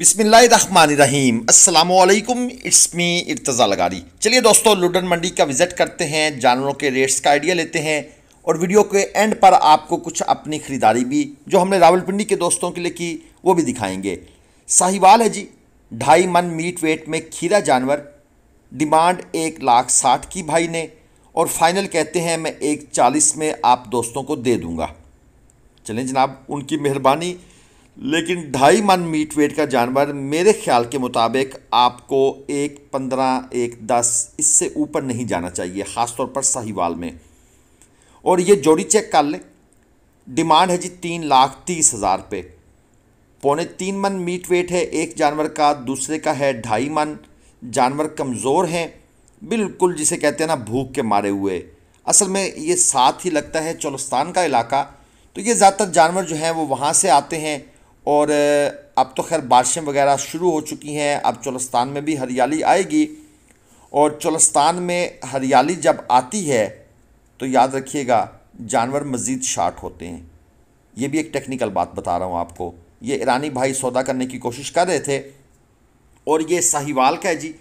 बिसमीम अल्लाम it's me Irtaza लगारी चलिए दोस्तों लुडन मंडी का विज़िट करते हैं जानवरों के रेट्स का आइडिया लेते हैं और वीडियो के एंड पर आपको कुछ अपनी ख़रीदारी भी जो हमने रावलपिंडी के दोस्तों के लिए की वो भी दिखाएंगे साहिवाल है जी ढाई मन मीट वेट में खीरा जानवर डिमांड एक लाख साठ की भाई ने और फाइनल कहते हैं मैं एक चालीस में आप दोस्तों को दे दूँगा चलें जनाब उनकी मेहरबानी लेकिन ढाई मन मीट वेट का जानवर मेरे ख्याल के मुताबिक आपको एक पंद्रह एक दस इससे ऊपर नहीं जाना चाहिए ख़ासतौर पर साहिवाल में और ये जोड़ी चेक कर लें डिमांड है जी तीन लाख तीस हज़ार पे पौने तीन मन मीट वेट है एक जानवर का दूसरे का है ढाई मन जानवर कमज़ोर हैं बिल्कुल जिसे कहते हैं ना भूख के मारे हुए असल में ये साथ ही लगता है चौलस्तान का इलाका तो ये ज़्यादातर जानवर जो हैं वो वहाँ से आते हैं और अब तो खैर बारिशें वगैरह शुरू हो चुकी हैं अब चौलस्तान में भी हरियाली आएगी और चौलस्तान में हरियाली जब आती है तो याद रखिएगा जानवर मज़ीद शार्ट होते हैं ये भी एक टेक्निकल बात बता रहा हूँ आपको ये ईरानी भाई सौदा करने की कोशिश कर रहे थे और ये साहिवाल का है जी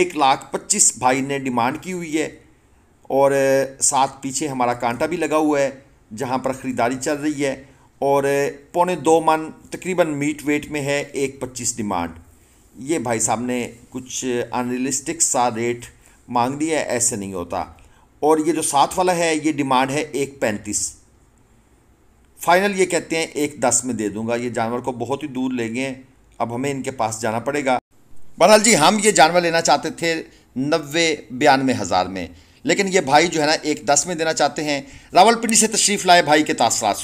एक लाख पच्चीस भाई ने डिमांड की हुई है और साथ पीछे हमारा कांटा भी लगा हुआ है जहाँ पर ख़रीदारी चल रही है और पौने दो मन तकरीबन मीट वेट में है एक पच्चीस डिमांड ये भाई साहब ने कुछ अनरियलिस्टिक सा रेट मांग दिया है ऐसे नहीं होता और ये जो साथ वाला है ये डिमांड है एक पैंतीस फाइनल ये कहते हैं एक दस में दे दूंगा ये जानवर को बहुत ही दूर ले गए अब हमें इनके पास जाना पड़ेगा बहरहाल जी हम ये जानवर लेना चाहते थे नब्बे बयानवे हज़ार में लेकिन ये भाई जो है ना एक दस में देना चाहते हैं रावलपिंडी से तशरीफ़ लाए भाई के तासरात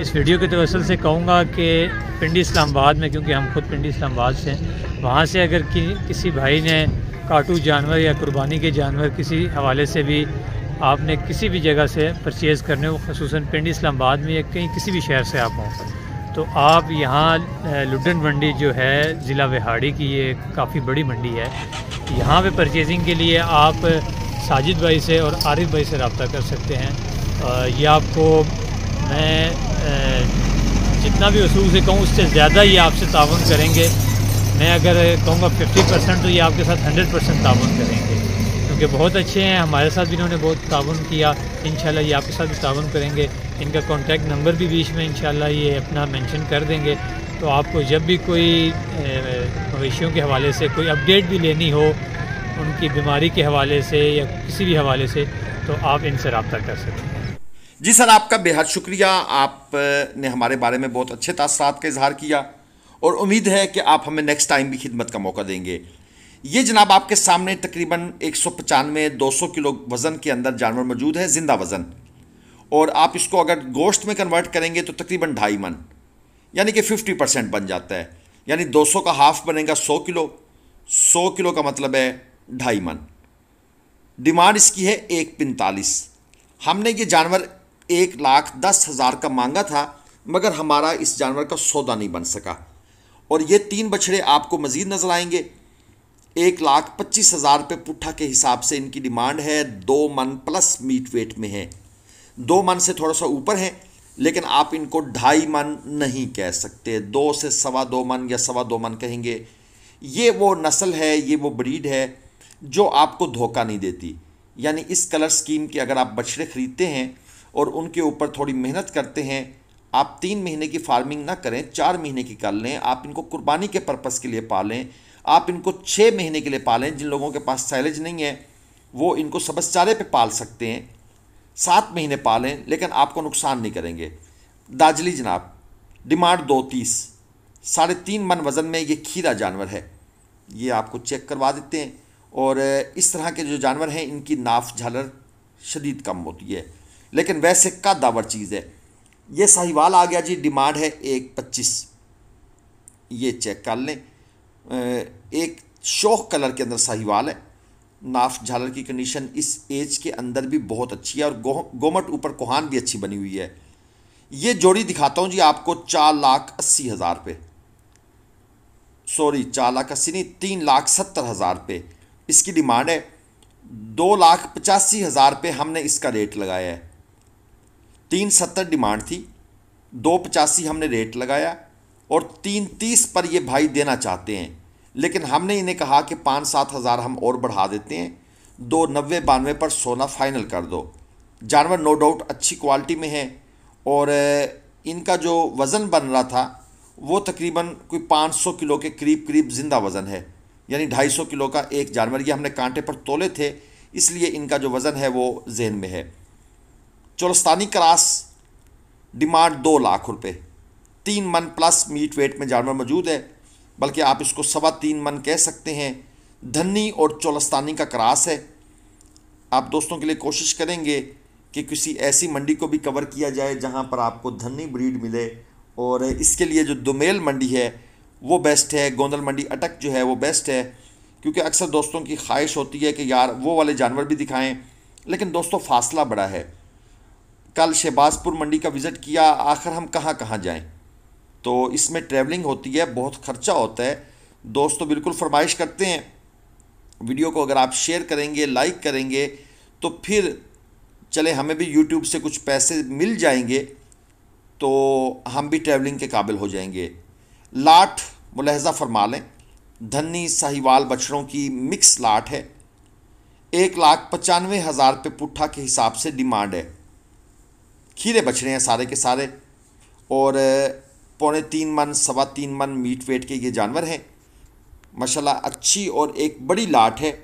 इस वीडियो के तवसल से कहूँगा कि पिंडी इस्लामाबाद में क्योंकि हम खुद पिंडी इस्लामाबाद से हैं वहाँ से अगर कि, किसी भाई ने काटू जानवर या कुर्बानी के जानवर किसी हवाले से भी आपने किसी भी जगह से परचेज़ करने हो खसूस पिंडी इस्लामाबाद में या कहीं किसी भी शहर से आप हों तो आप यहाँ लुडन मंडी जो है ज़िला विहाड़ी की ये काफ़ी बड़ी मंडी है यहाँ पे परचेजिंग के लिए आप साजिद भाई से और आरिफ भाई से रबता कर सकते हैं ये आपको मैं जितना भी असूल से कहूँ उससे ज़्यादा ये आपसे ताउन करेंगे मैं अगर कहूँगा फिफ्टी परसेंट तो ये आपके साथ हंड्रेड परसेंट ताउन करेंगे क्योंकि बहुत अच्छे हैं हमारे साथ भी इन्होंने बहुत ताउन किया इन ये आपके साथ भी ताउन करेंगे इनका कॉन्टैक्ट नंबर भी बीच में इन ये अपना मैंशन कर देंगे तो आपको जब भी कोई मवेशियों के हवाले से कोई अपडेट भी लेनी हो की बीमारी के हवाले से या किसी भी हवाले से तो आप इनसे रबता कर सकते हैं जी सर आपका बेहद शुक्रिया आपने हमारे बारे में बहुत अच्छे तसरात का इजहार किया और उम्मीद है कि आप हमें नेक्स्ट टाइम भी खिदमत का मौका देंगे ये जनाब आपके सामने तकरीबन एक सौ पचानवे दो सौ किलो वज़न के अंदर जानवर मौजूद है ज़िंदा वज़न और आप इसको अगर गोश्त में कन्वर्ट करेंगे तो तकरीबन ढाई मन यानी कि फिफ्टी परसेंट बन जाता है यानी दो सौ का हाफ बनेगा सौ किलो सौ किलो का मतलब है ढाई मन डिमांड इसकी है एक पैंतालीस हमने ये जानवर एक लाख दस हज़ार का मांगा था मगर हमारा इस जानवर का सौदा नहीं बन सका और ये तीन बछड़े आपको मज़ीद नज़र आएंगे एक लाख पच्चीस हज़ार रुपये पुट्ठा के हिसाब से इनकी डिमांड है दो मन प्लस मीट वेट में है दो मन से थोड़ा सा ऊपर है लेकिन आप इनको ढाई मन नहीं कह सकते दो से सवा दो मन या सवा दो मन कहेंगे ये वो नस्ल है ये वो ब्रीड है जो आपको धोखा नहीं देती यानी इस कलर स्कीम के अगर आप बछड़े ख़रीदते हैं और उनके ऊपर थोड़ी मेहनत करते हैं आप तीन महीने की फार्मिंग ना करें चार महीने की कर लें आप इनको कुर्बानी के पर्पज़ के लिए पालें आप इनको छः महीने के लिए पालें जिन लोगों के पास सैलेज नहीं है वो इनको सबस चारे पर पाल सकते हैं सात महीने पालें लेकिन आपको नुकसान नहीं करेंगे दाजली जनाब डिमांड दो तीस साढ़े तीन मन वज़न में ये खीरा जानवर है ये आपको चेक करवा देते हैं और इस तरह के जो जानवर हैं इनकी नाफ झालर शदीद कम होती है लेकिन वैसे दावर चीज़ है ये साहिवाल आ गया जी डिमांड है एक पच्चीस ये चेक कर लें एक शोक कलर के अंदर साहिवाल है नाफ झालर की कंडीशन इस एज के अंदर भी बहुत अच्छी है और गो, गोमट ऊपर कोहान भी अच्छी बनी हुई है ये जोड़ी दिखाता हूँ जी आपको चार लाख अस्सी हज़ार पे सॉरी चार लाख अस्सी नहीं तीन लाख सत्तर हज़ार पे इसकी डिमांड है दो लाख पचासी हज़ार पे हमने इसका रेट लगाया है तीन सत्तर डिमांड थी दो पचासी हमने रेट लगाया और तीन तीस पर ये भाई देना चाहते हैं लेकिन हमने इन्हें कहा कि पाँच सात हज़ार हम और बढ़ा देते हैं दो नब्बे बानवे पर सोना फाइनल कर दो जानवर नो डाउट अच्छी क्वालिटी में है और इनका जो वज़न बन रहा था वो तकरीबन कोई 500 किलो के करीब करीब ज़िंदा वज़न है यानी ढाई सौ किलो का एक जानवर ये हमने कांटे पर तोले थे इसलिए इनका जो वज़न है वो जेन में है चौलस्तानी क्रास डिमांड दो लाख रुपये तीन मन प्लस मीट वेट में जानवर मौजूद है बल्कि आप इसको सवा तीन मन कह सकते हैं धनी और चौलस्तानी का क्रास है आप दोस्तों के लिए कोशिश करेंगे कि किसी ऐसी मंडी को भी कवर किया जाए जहाँ पर आपको धनी ब्रीड मिले और इसके लिए जो दुमेल मंडी है वो बेस्ट है गोंदल मंडी अटक जो है वो बेस्ट है क्योंकि अक्सर दोस्तों की ख्वाहिश होती है कि यार वो वाले जानवर भी दिखाएं लेकिन दोस्तों फासला बड़ा है कल शहबाजपुर मंडी का विज़िट किया आखिर हम कहाँ कहाँ जाएँ तो इसमें ट्रैवलिंग होती है बहुत ख़र्चा होता है दोस्तों बिल्कुल फरमाइश करते हैं वीडियो को अगर आप शेयर करेंगे लाइक करेंगे तो फिर चले हमें भी यूट्यूब से कुछ पैसे मिल जाएंगे तो हम भी ट्रैवलिंग के काबिल हो जाएंगे लाठ मुलहजा फरमा लें धनी साहिवाल बछड़ों की मिक्स लाठ है एक लाख पचानवे हज़ार पे पुट्ठा के हिसाब से डिमांड है खीरे बछड़े हैं सारे के सारे और पौने तीन मन सवा तीन मन मीट वेट के ये जानवर हैं माशाला अच्छी और एक बड़ी लाठ है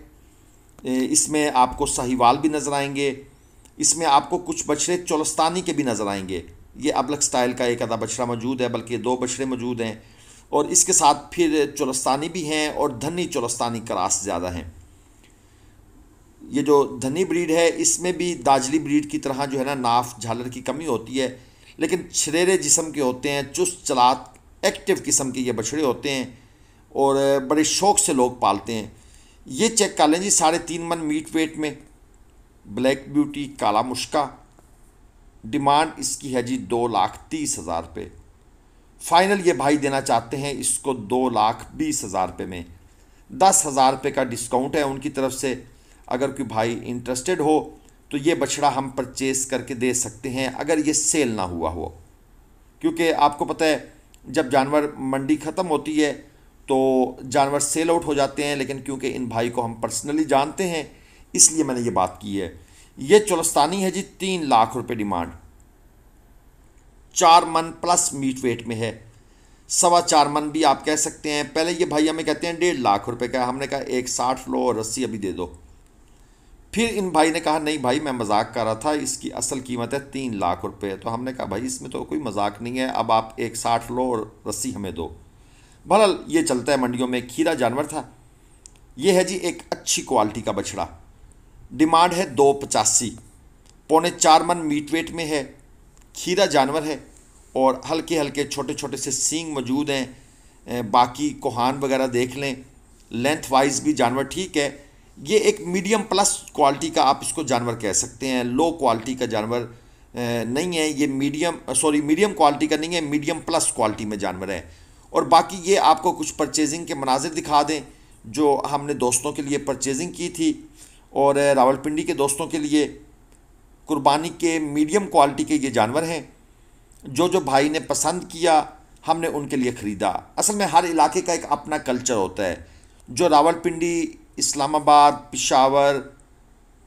इसमें आपको साहिवाल भी नज़र आएंगे इसमें आपको कुछ बछड़े चौलस्तानी के भी नज़र आएंगे ये अबलग स्टाइल का एक आधा बछड़ा मौजूद है बल्कि दो बछड़े मौजूद हैं और इसके साथ फिर चौलस्तानी भी हैं और धनी चौलस्तानी क्रास ज़्यादा हैं ये जो धनी ब्रीड है इसमें भी दाजली ब्रीड की तरह जो है ना नाफ झालर की कमी होती है लेकिन छरेरे जिस्म के होते हैं चुस्त चलात एक्टिव किस्म के ये बछड़े होते हैं और बड़े शौक से लोग पालते हैं ये चेक कर लें जी साढ़े तीन मन मीट वेट में ब्लैक ब्यूटी काला मुश्का डिमांड इसकी है जी दो लाख तीस हज़ार रुपये फाइनल ये भाई देना चाहते हैं इसको दो लाख बीस हज़ार रुपये में दस हज़ार रुपये का डिस्काउंट है उनकी तरफ से अगर कोई भाई इंटरेस्टेड हो तो ये बछड़ा हम परचेस करके दे सकते हैं अगर ये सेल ना हुआ हो क्योंकि आपको पता है जब जानवर मंडी ख़त्म होती है तो जानवर सेल आउट हो जाते हैं लेकिन क्योंकि इन भाई को हम पर्सनली जानते हैं इसलिए मैंने ये बात की है ये चौलस्तानी है जी तीन लाख रुपए डिमांड चार मन प्लस मीट वेट में है सवा चार मन भी आप कह सकते हैं पहले ये भाई हमें कहते हैं डेढ़ लाख रुपए का हमने कहा एक साठ लो और अस्सी अभी दे दो फिर इन भाई ने कहा नहीं भाई मैं मजाक कर रहा था इसकी असल कीमत है तीन लाख रुपए तो हमने कहा भाई इसमें तो कोई मजाक नहीं है अब आप एक साठ लो और रस्सी हमें दो भला ये चलता है मंडियों में खीरा जानवर था ये है जी एक अच्छी क्वालिटी का बछड़ा डिमांड है दो पचासी पौने चार मन मीट वेट में है खीरा जानवर है और हल्के हल्के छोटे छोटे से सींग मौजूद हैं बाकी कोहान वगैरह देख लें लेंथ वाइज भी जानवर ठीक है ये एक मीडियम प्लस क्वालिटी का आप इसको जानवर कह सकते हैं लो क्वालिटी का जानवर नहीं है ये मीडियम सॉरी मीडियम क्वालिटी का नहीं है मीडियम प्लस क्वालिटी में जानवर है और बाकी ये आपको कुछ परचेजिंग के मनाजिर दिखा दें जो हमने दोस्तों के लिए परचेजिंग की थी और रावलपिंडी के दोस्तों के लिए कुर्बानी के मीडियम क्वालिटी के ये जानवर हैं जो जो भाई ने पसंद किया हमने उनके लिए ख़रीदा असल में हर इलाके का एक अपना कल्चर होता है जो रावलपिंडी इस्लामाबाद पिशावर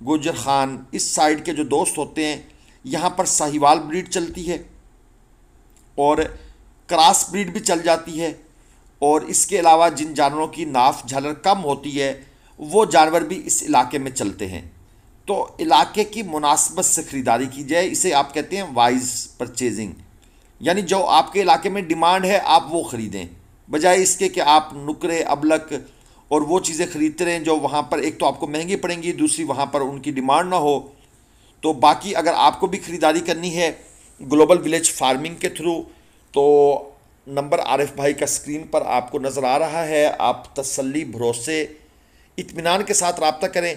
गुजर खान इस साइड के जो दोस्त होते हैं यहाँ पर साहिवाल ब्रीड चलती है और क्रास ब्रीड भी चल जाती है और इसके अलावा जिन जानवरों की नाफ झलर कम होती है वो जानवर भी इस इलाके में चलते हैं तो इलाके की मुनासबत से ख़रीदारी की जाए इसे आप कहते हैं वाइज परचेजिंग यानी जो आपके इलाके में डिमांड है आप वो ख़रीदें बजाय इसके कि आप नुकरे अबलक और वो चीज़ें ख़रीदते रहें जो वहाँ पर एक तो आपको महंगी पड़ेंगी दूसरी वहाँ पर उनकी डिमांड ना हो तो बाकी अगर आपको भी ख़रीदारी करनी है ग्लोबल विलेज फार्मिंग के थ्रू तो नंबर आरिफ भाई का स्क्रीन पर आपको नज़र आ रहा है आप तसल्ली भरोसे इतमान के साथ रबता करें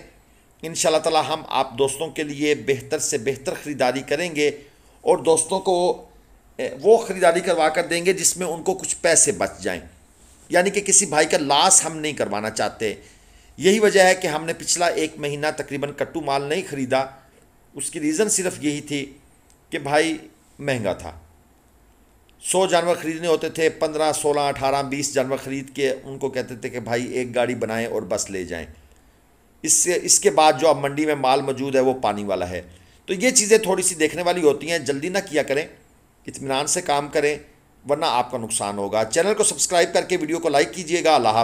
इन ताला हम आप दोस्तों के लिए बेहतर से बेहतर ख़रीदारी करेंगे और दोस्तों को वो ख़रीदारी करवा कर देंगे जिसमें उनको कुछ पैसे बच जाएं यानी कि किसी भाई का लाश हम नहीं करवाना चाहते यही वजह है कि हमने पिछला एक महीना तकरीबन कट्टू माल नहीं ख़रीदा उसकी रीज़न सिर्फ यही थी कि भाई महंगा था सौ जानवर ख़रीदने होते थे पंद्रह सोलह अठारह बीस जानवर ख़रीद के उनको कहते थे कि भाई एक गाड़ी बनाएं और बस ले जाएं इससे इसके बाद जो अब मंडी में माल मौजूद है वो पानी वाला है तो ये चीज़ें थोड़ी सी देखने वाली होती हैं जल्दी ना किया करें इतमान से काम करें वरना आपका नुकसान होगा चैनल को सब्सक्राइब करके वीडियो को लाइक कीजिएगा अल्लाह